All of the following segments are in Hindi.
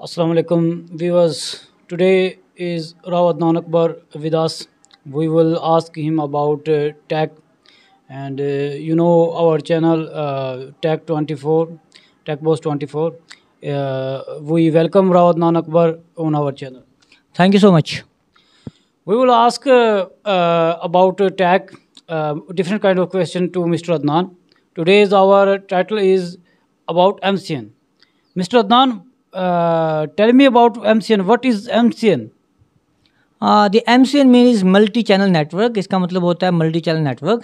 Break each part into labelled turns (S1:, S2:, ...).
S1: Assalamualaikum viewers. Today is Rawat Nanakbar with us. We will ask him about uh, tech and uh, you know our channel uh, Tech 24, Tech Boss 24. Uh, we welcome Rawat Nanakbar on our channel.
S2: Thank you so much. We
S1: will ask uh, uh, about tech, different kind of question to Mr. Adnan. Today's our title is about MCN. Mr. Adnan,
S2: Uh, tell me about MCN. What is MCN? The M C N mean is multi channel network इसका मतलब होता है multi channel network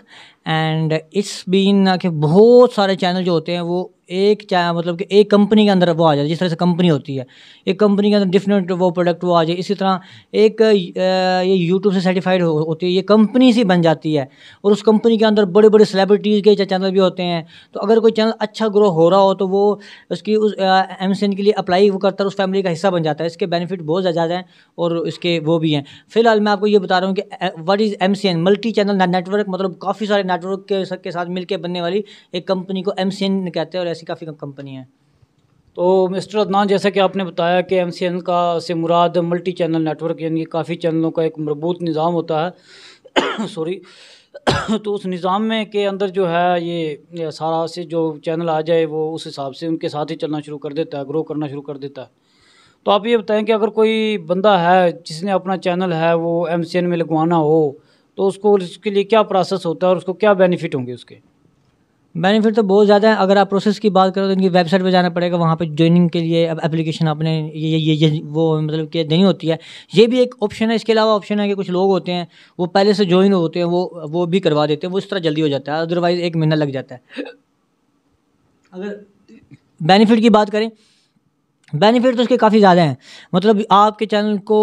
S2: and it's been के बहुत सारे चैनल जो होते हैं वो एक चाहे मतलब कि एक कंपनी के अंदर वो आ जाए जिस तरह से कंपनी होती है एक कंपनी के अंदर डिफरेंट वो प्रोडक्ट वो आ जाए इसी तरह एक ये यूट्यूब से सर्टिफाइड हो, होती है ये कंपनी सी बन जाती है और उस कंपनी के अंदर बड़े बड़े सेलिब्रिटीज़ के चैनल भी होते हैं तो अगर कोई चैनल अच्छा ग्रो हो रहा हो तो वो उसकी उस एम के लिए अप्लाई वो करता है उस फैमिली का हिस्सा बन जाता है इसके बेनिफिट बहुत ज़्यादा हैं और इसके वो भी हैं फिलहाल मैं आपको ये बता रहा हूँ कि what is M multi channel network मतलब काफ़ी सारे नेटवर्क के साथ मिलकर बनने वाली एक कंपनी को एम कहते हैं और ऐसी काफ़ी कंपनी है तो मिस्टर अदनान
S1: जैसा कि आपने बताया कि एम का से मुराद मल्टी चैनल नेटवर्क यानी काफ़ी चैनलों का एक मरबूत निज़ाम होता है सॉरी तो उस निज़ाम में के अंदर जो है ये सारा से जो चैनल आ जाए वो उस हिसाब से उनके साथ ही चलना शुरू कर देता है ग्रो करना शुरू कर देता है तो आप ये बताएं कि अगर कोई बंदा है जिसने अपना चैनल है वो एम में लगवाना हो तो उसको उसके लिए क्या प्रोसेस होता है और उसको क्या बेनिफिट होंगे उसके
S2: बेनिफिट तो बहुत ज़्यादा है अगर आप प्रोसेस की बात करो तो इनकी वेबसाइट पे जाना पड़ेगा वहाँ पे ज्वाइनिंग के लिए अब एप्लीकेशन आपने ये ये ये वो मतलब कि देनी होती है ये भी एक ऑप्शन है इसके अलावा ऑप्शन है कि कुछ लोग होते हैं वो पहले से ज्वाइन होते हैं वो वो भी करवा देते हैं वो इस तरह जल्दी हो जाता है अदरवाइज़ एक महीना लग जाता है अगर बेनिफिट की बात करें बेनिफिट तो इसके काफ़ी ज़्यादा हैं मतलब आपके चैनल को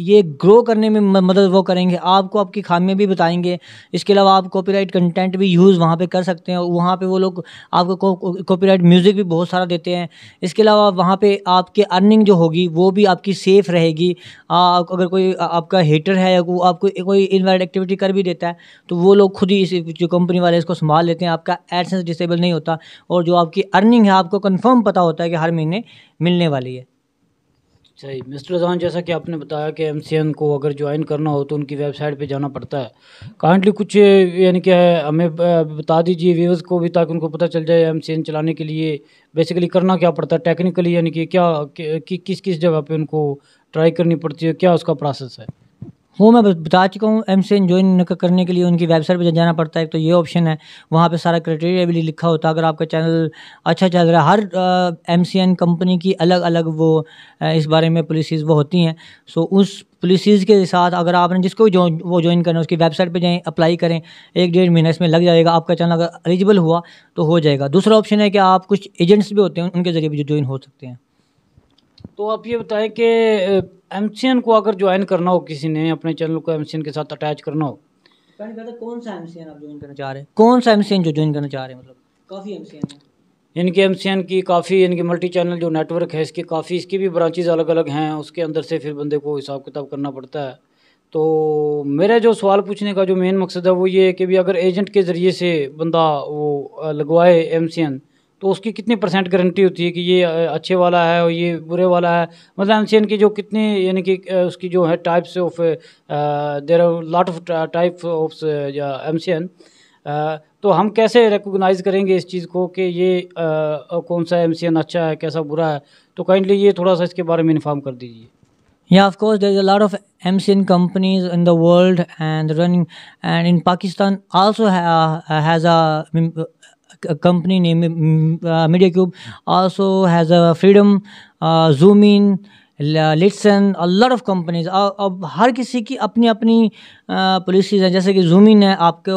S2: ये ग्रो करने में मदद वो करेंगे आपको आपकी खामियाँ भी बताएंगे इसके अलावा आप कॉपीराइट कंटेंट भी यूज़ वहाँ पे कर सकते हैं वहाँ पे वो लोग आपको कॉपीराइट म्यूज़िक भी बहुत सारा देते हैं इसके अलावा वहाँ पे आपके अर्निंग जो होगी वो भी आपकी सेफ़ रहेगी आप अगर कोई आपका हेटर है वो आपको कोई इनवाइट एक्टिविटी कर भी देता है तो वो लोग खुद ही इस जो कंपनी वाले इसको संभाल लेते हैं आपका एडसेंस डिसेबल नहीं होता और जो आपकी अर्निंग है आपको कन्फर्म पता होता है कि हर महीने मिलने वाली है
S1: सही मिस्टर रजान जैसा कि आपने बताया कि एम को अगर ज्वाइन करना हो तो उनकी वेबसाइट पे जाना पड़ता है काइंडली कुछ यानी कि हमें बता दीजिए व्यूवर्स को भी ताकि उनको पता चल जाए एम चलाने के लिए बेसिकली करना क्या पड़ता है टेक्निकली यानी कि क्या कि, कि, किस किस जगह पे उनको ट्राई करनी पड़ती है क्या उसका प्रोसेस है
S2: वो मैं बता चुका हूँ एम एन ज्वाइन करने के लिए उनकी वेबसाइट पर जाना पड़ता है एक तो ये ऑप्शन है वहाँ पे सारा क्राइटेरिया भी लिखा होता है अगर आपका चैनल अच्छा चल रहा है हर एम सी एन कंपनी की अलग अलग वो आ, इस बारे में पॉलिसीज़ वो होती हैं सो उस पॉलिसीज़ के साथ अगर आपने जिसको जो वो ज्वाइन करना है उसकी वेबसाइट पे जाएं अप्लाई करें एक डेढ़ महीना इसमें लग जाएगा आपका चैनल अगर एलिजिबल हुआ तो हो जाएगा दूसरा ऑप्शन है कि आप कुछ एजेंट्स भी होते हैं उनके ज़रिए भी जो ज्वाइन हो सकते हैं
S1: तो आप ये बताएं कि एम को अगर ज्वाइन करना हो किसी ने अपने चैनल को एम के साथ अटैच करना हो
S2: तो कौन सा एम आप ज्वाइन करना
S1: चाह रहे हैं कौन सा एम जो ज्वाइन करना चाह रहे हैं मतलब
S2: काफ़ी एम
S1: इनके एम की काफ़ी इनके मल्टी चैनल जो नेटवर्क है इसके काफ़ी इसकी भी ब्रांचेज अलग अलग हैं उसके अंदर से फिर बंदे को हिसाब किताब करना पड़ता है तो मेरा जो सवाल पूछने का जो मेन मकसद है वो ये है कि भी अगर एजेंट के ज़रिए से बंदा वो लगवाए एम तो उसकी कितनी परसेंट गारंटी होती है कि ये अच्छे वाला है और ये बुरे वाला है मतलब एन की जो कितनी यानी कि उसकी जो है types of there are lot of type of N तो हम कैसे रिकोगनाइज़ करेंगे इस चीज़ को कि ये आ, कौन सा एन अच्छा है कैसा बुरा है तो काइंडली ये थोड़ा सा इसके बारे में इन्फॉर्म कर दीजिए
S2: Yeah, there is a lot of M C N companies in the world and running and in Pakistan also has a company name mm, uh, cube also has a freedom, uh, zoom in, listen lot of companies अब हर किसी की अपनी अपनी पॉलिसीज़ हैं जैसे कि जूमिन है आपको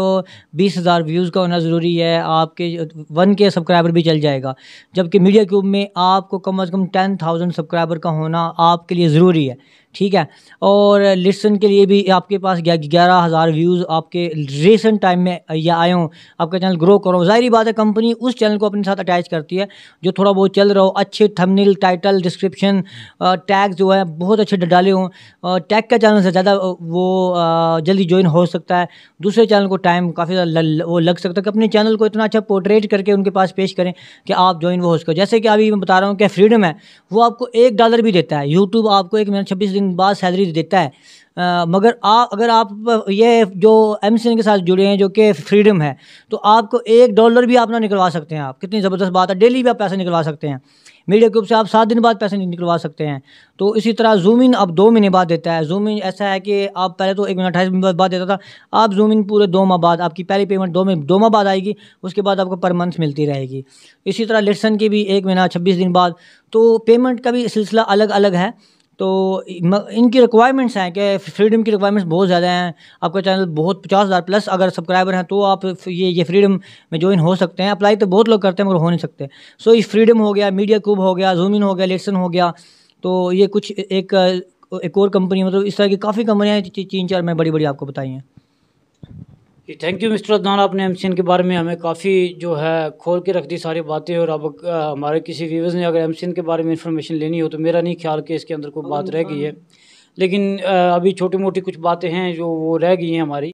S2: बीस हज़ार व्यूज़ का होना ज़रूरी है आपके वन के सब्सक्राइबर भी चल जाएगा जबकि मीडिया क्यूब में आपको कम अज़ कम टेन थाउजेंड सब्सक्राइबर का होना आपके लिए ज़रूरी है ठीक है और लिसन के लिए भी आपके पास ग्यारह हज़ार व्यूज़ आपके रिसेंट टाइम में या आए हों आपका चैनल ग्रो करो ज़ाहरी बात है कंपनी उस चैनल को अपने साथ अटैच करती है जो थोड़ा बहुत चल रहा हो अच्छे थंबनेल टाइटल डिस्क्रिप्शन टैग जो है बहुत अच्छे डाले हों टैग का चैनल से ज़्यादा वो जल्दी ज्वाइन हो सकता है दूसरे चैनल को टाइम काफ़ी ज़्यादा वो लग सकता है कि अपने चैनल को इतना अच्छा पोर्ट्रेट करके उनके पास पेश करें कि आप ज्वाइन वो हो सको जैसे कि अभी मैं बता रहा हूँ कि फ्रीडम है वो आपको एक डॉलर भी देता है यूट्यूब आपको एक मिनट छब्बीस दिन बाद सैलरी तो देता है आ, मगर आप अगर आप ये जो एम के साथ जुड़े हैं जो कि फ्रीडम है तो आपको एक डॉलर भी आप ना निकलवा सकते हैं आप कितनी ज़बरदस्त बात है डेली भी आप पैसे निकलवा सकते हैं मीडिया ग्रुप से आप सात दिन बाद पैसे निकलवा सकते हैं तो इसी तरह जूम इन आप दो महीने बाद देता है जूम इन ऐसा है कि आप पहले तो एक महीना अट्ठाईस महीने बाद देता था आप जूम इन पूरे दो माह बाद आपकी पहली पेमेंट दो में दो माह बाद आएगी उसके बाद आपको पर मंथ मिलती रहेगी इसी तरह लिटसन की भी एक महीना छब्बीस दिन बाद तो पेमेंट का भी सिलसिला अलग अलग है तो इनकी रिक्वायरमेंट्स हैं कि फ्रीडम की रिक्वायरमेंट्स बहुत ज़्यादा हैं आपका चैनल बहुत पचास हज़ार प्लस अगर सब्सक्राइबर हैं तो आप ये ये फ्रीडम में ज्वाइन हो सकते हैं अप्लाई तो बहुत लोग करते हैं मगर हो नहीं सकते सो ये फ्रीडम हो गया मीडिया क्यूब हो गया जूमिन हो गया लेटसन हो गया तो ये कुछ एक एक और कंपनी मतलब इस तरह की काफ़ी कंपनियाँ तीन चार मैं बड़ी बड़ी आपको बताई हैं जी थैंक यू मिस्टर अदनान आपने एम के बारे में हमें
S1: काफ़ी जो है खोल के रख दी सारी बातें और अब हमारे किसी व्यूवर्स ने अगर एम के बारे में इंफॉर्मेशन लेनी हो तो मेरा नहीं ख्याल कि इसके अंदर कोई बात oh, रह गई है लेकिन अभी छोटी मोटी कुछ बातें हैं जो वो रह गई हैं हमारी